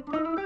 Thank you.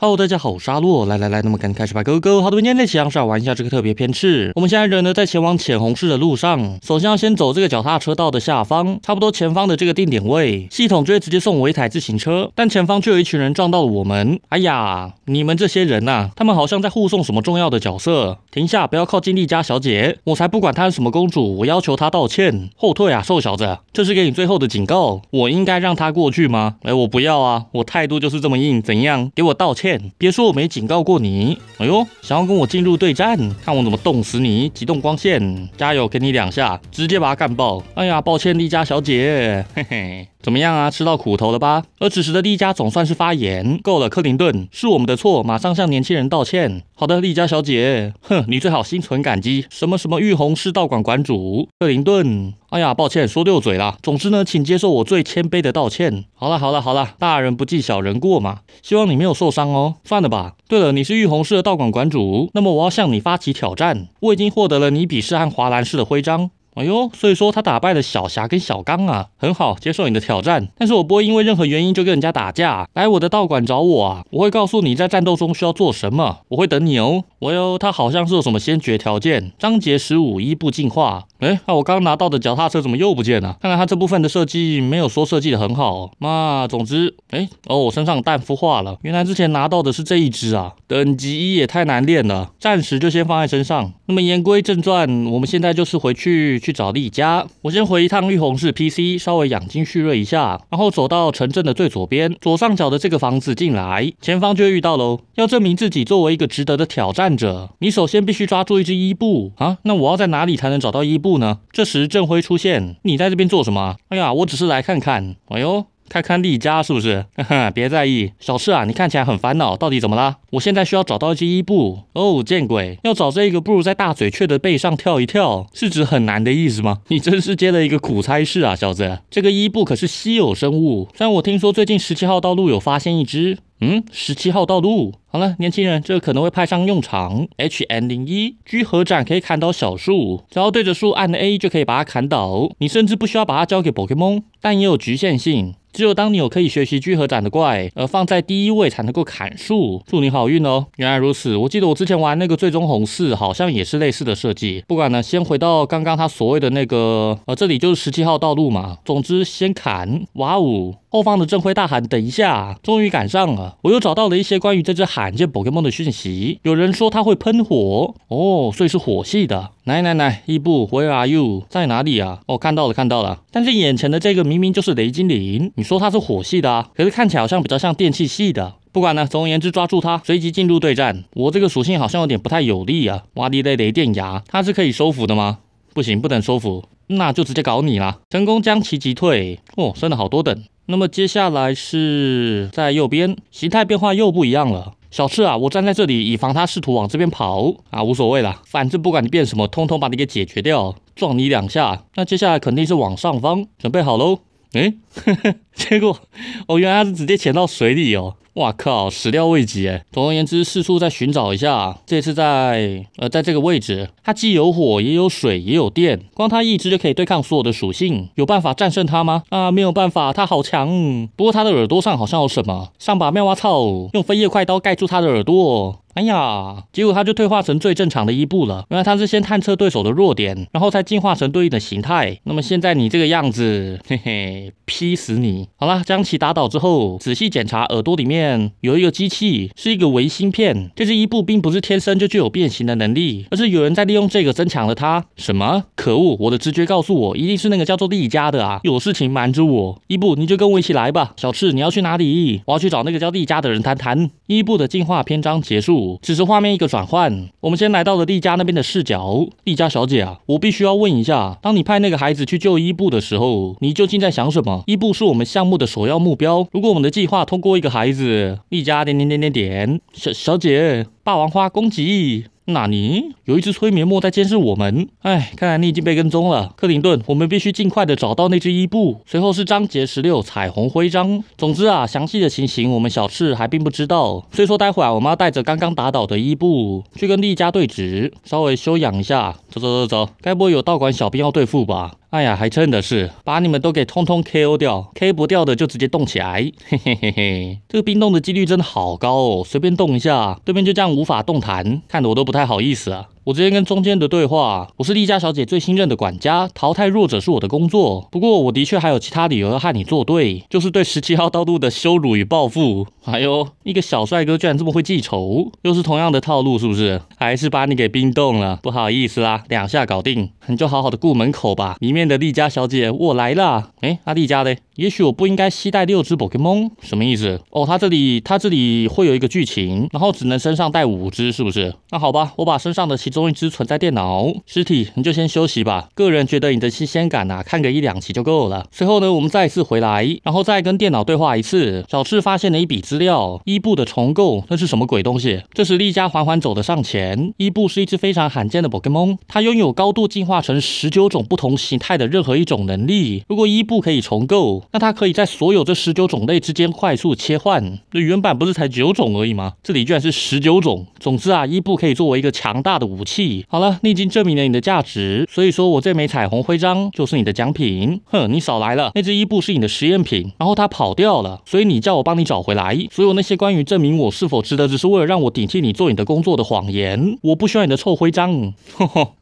哈喽，大家好，阿洛，来来来，那么赶紧开始吧，哥哥。好，这今天内枪，是要玩一下这个特别偏翅。我们现在人呢在前往浅红市的路上，首先要先走这个脚踏车道的下方，差不多前方的这个定点位，系统就会直接送我一台自行车。但前方就有一群人撞到了我们，哎呀，你们这些人呐，他们好像在护送什么重要的角色，停下，不要靠近丽家小姐，我才不管她是什么公主，我要求她道歉，后退啊，瘦小子，这是给你最后的警告，我应该让她过去吗？哎，我不要啊，我态度就是这么硬，怎样？给我道歉。别说我没警告过你！哎呦，想要跟我进入对战，看我怎么冻死你！启动光线，加油，给你两下，直接把他干爆！哎呀，抱歉，丽佳小姐，嘿嘿。怎么样啊？吃到苦头了吧？而此时的丽佳总算是发言：“够了，克林顿，是我们的错，马上向年轻人道歉。”好的，丽佳小姐。哼，你最好心存感激。什么什么玉红市道馆馆主，克林顿。哎呀，抱歉，说溜嘴了。总之呢，请接受我最谦卑的道歉。好了好了好了，大人不计小人过嘛。希望你没有受伤哦。算了吧。对了，你是玉红市的道馆馆主，那么我要向你发起挑战。我已经获得了你鄙视和华兰市的徽章。哎呦，所以说他打败了小霞跟小刚啊，很好，接受你的挑战，但是我不会因为任何原因就跟人家打架，来我的道馆找我啊，我会告诉你在战斗中需要做什么，我会等你哦。我哟，他好像是有什么先决条件，章节十五一步进化。哎，那我刚拿到的脚踏车怎么又不见了？看来它这部分的设计没有说设计的很好。嘛，总之，哎，哦，我身上蛋孵化了，原来之前拿到的是这一只啊，等级一也太难练了，暂时就先放在身上。那么言归正传，我们现在就是回去去找丽佳。我先回一趟玉红市 PC，稍微养精蓄锐一下，然后走到城镇的最左边，左上角的这个房子进来，前方就会遇到喽。要证明自己作为一个值得的挑战者，你首先必须抓住一只伊布啊。那我要在哪里才能找到伊布？布呢？这时振辉出现，你在这边做什么？哎呀，我只是来看看。哎呦，看看丽佳是不是？别在意，小赤啊，你看起来很烦恼，到底怎么了？我现在需要找到一只伊布。哦，见鬼，要找这个，不如在大嘴雀的背上跳一跳。是指很难的意思吗？你真是接了一个苦差事啊，小子。这个伊布可是稀有生物，虽然我听说最近十七号道路有发现一只。嗯，十七号道路，好了，年轻人，这个可能会派上用场。H N 零一居合斩可以砍倒小树，只要对着树按 A 就可以把它砍倒。你甚至不需要把它交给 Pokemon，但也有局限性，只有当你有可以学习聚合斩的怪而放在第一位才能够砍树。祝你好运哦。原来如此，我记得我之前玩那个最终红四好像也是类似的设计。不管了，先回到刚刚他所谓的那个，呃，这里就是十七号道路嘛。总之先砍，哇哦！后方的正辉大喊：“等一下！”终于赶上了，我又找到了一些关于这只罕见宝可梦的讯息。有人说它会喷火，哦，所以是火系的。来来来，伊布，Where are you？在哪里啊？哦，看到了，看到了。但是眼前的这个明明就是雷精灵，你说它是火系的，啊？可是看起来好像比较像电气系的。不管了，总而言之抓住它，随即进入对战。我这个属性好像有点不太有利啊。挖地雷雷电牙，它是可以收服的吗？不行，不能收服。那就直接搞你啦！成功将其击退，哦，升了好多等。那么接下来是在右边，形态变化又不一样了。小刺啊，我站在这里，以防他试图往这边跑啊，无所谓啦，反正不管你变什么，通通把你给解决掉，撞你两下。那接下来肯定是往上方，准备好喽。哎，结果哦，原来是直接潜到水里哦。哇靠！始料未及诶。总而言之，四处再寻找一下。这次在呃，在这个位置，它既有火，也有水，也有电，光它一只就可以对抗所有的属性。有办法战胜它吗？啊，没有办法，它好强。不过它的耳朵上好像有什么？上把妙蛙草，用飞叶快刀盖住它的耳朵。哎呀，结果他就退化成最正常的伊布了。原来他是先探测对手的弱点，然后再进化成对应的形态。那么现在你这个样子，嘿嘿，劈死你！好啦，将其打倒之后，仔细检查耳朵里面有一个机器，是一个微芯片。这只伊布并不是天生就具有变形的能力，而是有人在利用这个增强了它。什么？可恶！我的直觉告诉我，一定是那个叫做利加的啊，有事情瞒着我。伊布，你就跟我一起来吧。小赤，你要去哪里？我要去找那个叫利加的人谈谈。伊布的进化篇章结束。只是画面一个转换，我们先来到了丽佳那边的视角。丽佳小姐啊，我必须要问一下，当你派那个孩子去救伊布的时候，你究竟在想什么？伊布是我们项目的首要目标，如果我们的计划通过一个孩子，丽佳点点点点点，小小姐，霸王花攻击。纳尼？有一只催眠墨在监视我们。哎，看来你已经被跟踪了，克林顿。我们必须尽快的找到那只伊布。随后是章节十六，彩虹徽章。总之啊，详细的情形我们小赤还并不知道。所以说，待会儿我妈带着刚刚打倒的伊布去跟丽家对峙，稍微休养一下。走走走走，该不会有道馆小兵要对付吧？哎呀，还真的是把你们都给通通 KO 掉，k 不掉的就直接动起来，嘿嘿嘿嘿。这个冰冻的几率真的好高哦，随便动一下，对面就这样无法动弹，看得我都不太好意思啊。我直接跟中间的对话，我是丽家小姐最新任的管家，淘汰弱者是我的工作。不过我的确还有其他理由要和你作对，就是对十七号道路的羞辱与报复。哎呦，一个小帅哥居然这么会记仇，又是同样的套路，是不是？还是把你给冰冻了？不好意思啦，两下搞定，你就好好的顾门口吧。里面的丽佳小姐，我来啦。哎，阿丽佳的，也许我不应该携带六只宝可梦，什么意思？哦，他这里他这里会有一个剧情，然后只能身上带五只，是不是？那好吧，我把身上的其中一只存在电脑尸体，你就先休息吧。个人觉得你的新鲜感啊，看个一两集就够了。随后呢，我们再次回来，然后再跟电脑对话一次。小智发现了一笔资。料伊布的重构，那是什么鬼东西？这时利佳缓缓走了上前。伊布是一只非常罕见的宝可梦，它拥有高度进化成十九种不同形态的任何一种能力。如果伊布可以重构，那它可以在所有这十九种类之间快速切换。那原版不是才九种而已吗？这里居然是十九种。总之啊，伊布可以作为一个强大的武器。好了，你已经证明了你的价值，所以说我这枚彩虹徽章就是你的奖品。哼，你少来了，那只伊布是你的实验品，然后它跑掉了，所以你叫我帮你找回来。所有那些关于证明我是否值得，只是为了让我顶替你做你的工作的谎言，我不需要你的臭徽章。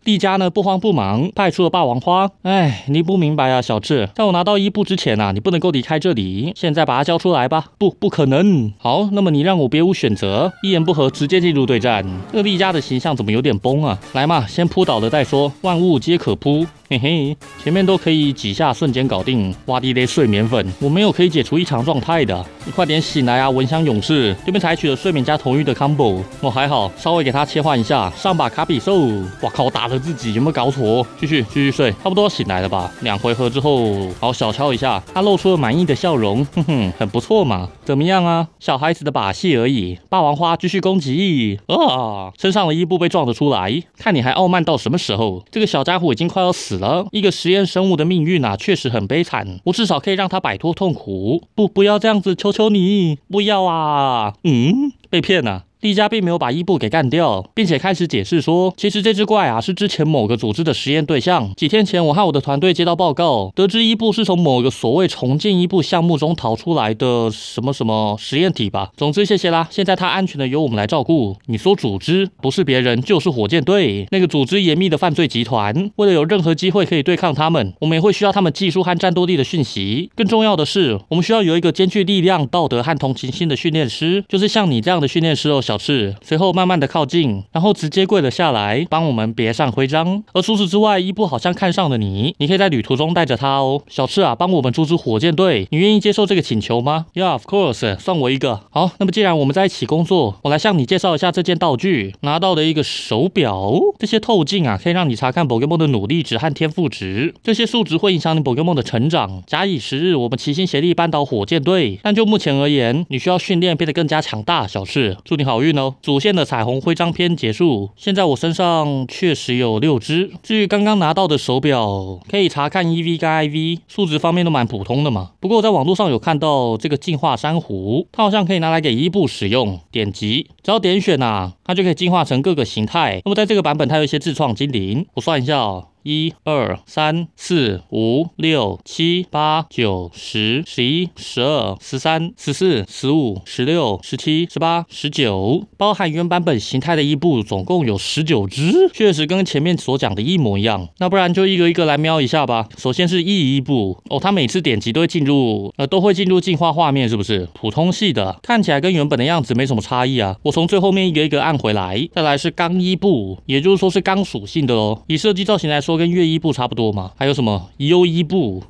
帝 迦呢？不慌不忙，派出了霸王花。哎，你不明白啊，小智，在我拿到伊布之前呐，你不能够离开这里。现在把它交出来吧。不，不可能。好，那么你让我别无选择。一言不合，直接进入对战。这帝迦的形象怎么有点崩啊？来嘛，先扑倒了再说。万物皆可扑。嘿嘿，前面都可以几下瞬间搞定。挖地雷，睡眠粉，我没有可以解除异常状态的。你快点醒来啊！蚊香勇士对面采取了睡眠加同域的 combo，我还好，稍微给他切换一下，上把卡比兽，哇靠，我打了自己，有没有搞错？继续，继续睡，差不多醒来了吧？两回合之后，好小敲一下，他露出了满意的笑容，哼哼，很不错嘛，怎么样啊？小孩子的把戏而已。霸王花继续攻击，啊，身上的衣服被撞了出来，看你还傲慢到什么时候？这个小家伙已经快要死了，一个实验生物的命运啊，确实很悲惨。我至少可以让他摆脱痛苦。不，不要这样子，求求你。不要啊！嗯，被骗了。利迦并没有把伊布给干掉，并且开始解释说：“其实这只怪啊是之前某个组织的实验对象。几天前，我和我的团队接到报告，得知伊布是从某个所谓重建伊布项目中逃出来的什么什么实验体吧。总之，谢谢啦。现在他安全的由我们来照顾。你说组织不是别人，就是火箭队那个组织严密的犯罪集团。为了有任何机会可以对抗他们，我们也会需要他们技术和战斗力的讯息。更重要的是，我们需要有一个兼具力量、道德和同情心的训练师，就是像你这样的训练师哦。”小赤随后慢慢的靠近，然后直接跪了下来，帮我们别上徽章。而除此之外，伊布好像看上了你，你可以在旅途中带着他哦。小赤啊，帮我们组止火箭队，你愿意接受这个请求吗？Yeah，of course，算我一个。好，那么既然我们在一起工作，我来向你介绍一下这件道具，拿到的一个手表。这些透镜啊，可以让你查看宝可梦的努力值和天赋值，这些数值会影响你宝可梦的成长。假以时日，我们齐心协力扳倒火箭队。但就目前而言，你需要训练变得更加强大，小赤，祝你好。好运哦！主线的彩虹徽章篇结束。现在我身上确实有六只。至于刚刚拿到的手表，可以查看 E V 跟 I V，数值方面都蛮普通的嘛。不过我在网络上有看到这个进化珊瑚，它好像可以拿来给伊布使用。点击，只要点选呐，它就可以进化成各个形态。那么在这个版本，它有一些自创精灵。我算一下哦。一二三四五六七八九十十一十二十三十四十五十六十七十八十九，包含原版本形态的伊布总共有十九只，确实跟前面所讲的一模一样。那不然就一个一个来瞄一下吧。首先是异伊布哦，它每次点击都会进入，呃，都会进入进化画面，是不是？普通系的，看起来跟原本的样子没什么差异啊。我从最后面一个一个按回来。再来是钢伊步，也就是说是钢属性的咯。以设计造型来说。跟月衣布差不多嘛？还有什么优衣布？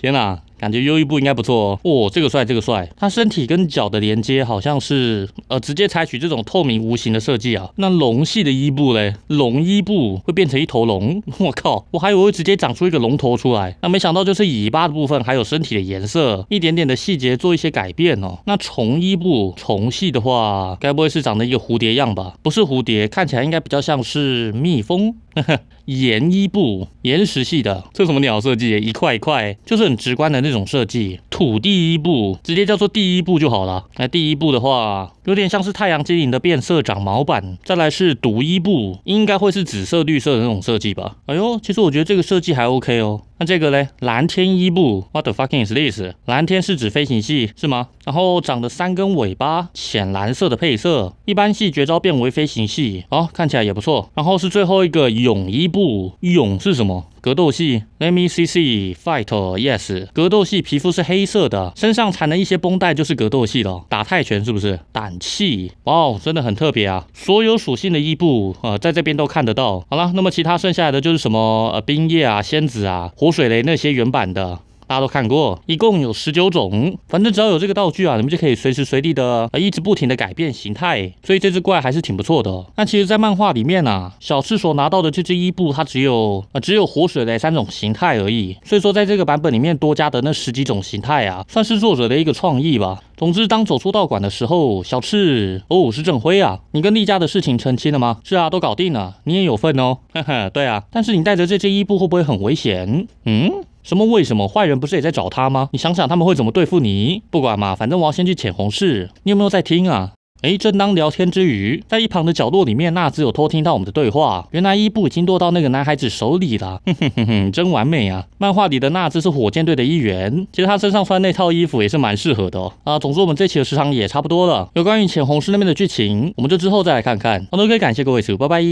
天哪，感觉优衣布应该不错哦。哦，这个帅，这个帅，它身体跟脚的连接好像是呃，直接采取这种透明无形的设计啊。那龙系的伊布嘞，龙伊布会变成一头龙？我靠，我还以为直接长出一个龙头出来，那没想到就是尾巴的部分还有身体的颜色一点点的细节做一些改变哦。那虫伊布，虫系的话，该不会是长得一个蝴蝶样吧？不是蝴蝶，看起来应该比较像是蜜蜂。岩 一部岩石系的，这什么鸟设计？一块一块，就是很直观的那种设计。土第一部直接叫做第一部就好了。那第一部的话，有点像是太阳精灵的变色长毛版。再来是毒一布，应该会是紫色绿色的那种设计吧？哎呦，其实我觉得这个设计还 OK 哦。这个嘞，蓝天伊布，what the fucking is this？蓝天是指飞行系是吗？然后长的三根尾巴，浅蓝色的配色，一般系绝招变为飞行系，哦，看起来也不错。然后是最后一个勇伊布，勇是什么？格斗系，Let me see see fight yes。格斗系皮肤是黑色的，身上缠了一些绷带就是格斗系了。打泰拳是不是？胆气，哇，哦，真的很特别啊！所有属性的衣布，呃，在这边都看得到。好了，那么其他剩下来的就是什么呃冰叶啊、仙子啊、火水雷那些原版的。大家都看过，一共有十九种。反正只要有这个道具啊，你们就可以随时随地的呃一直不停的改变形态。所以这只怪还是挺不错的。那其实，在漫画里面啊，小赤所拿到的这只伊布，它只有啊只有活水的三种形态而已。所以说，在这个版本里面多加的那十几种形态啊，算是作者的一个创意吧。总之，当走出道馆的时候，小赤，哦，是郑辉啊，你跟丽家的事情澄清了吗？是啊，都搞定了，你也有份哦。呵呵，对啊。但是你带着这只伊布会不会很危险？嗯？什么？为什么坏人不是也在找他吗？你想想他们会怎么对付你？不管嘛，反正我要先去浅红市。你有没有在听啊？哎，正当聊天之余，在一旁的角落里面，纳兹有偷听到我们的对话。原来伊布已经落到那个男孩子手里了，哼哼哼哼，真完美啊！漫画里的纳兹是火箭队的一员，其实他身上穿那套衣服也是蛮适合的啊。总之，我们这期的时长也差不多了，有关于浅红市那边的剧情，我们就之后再来看看。我们都可以感谢各位，收，拜拜。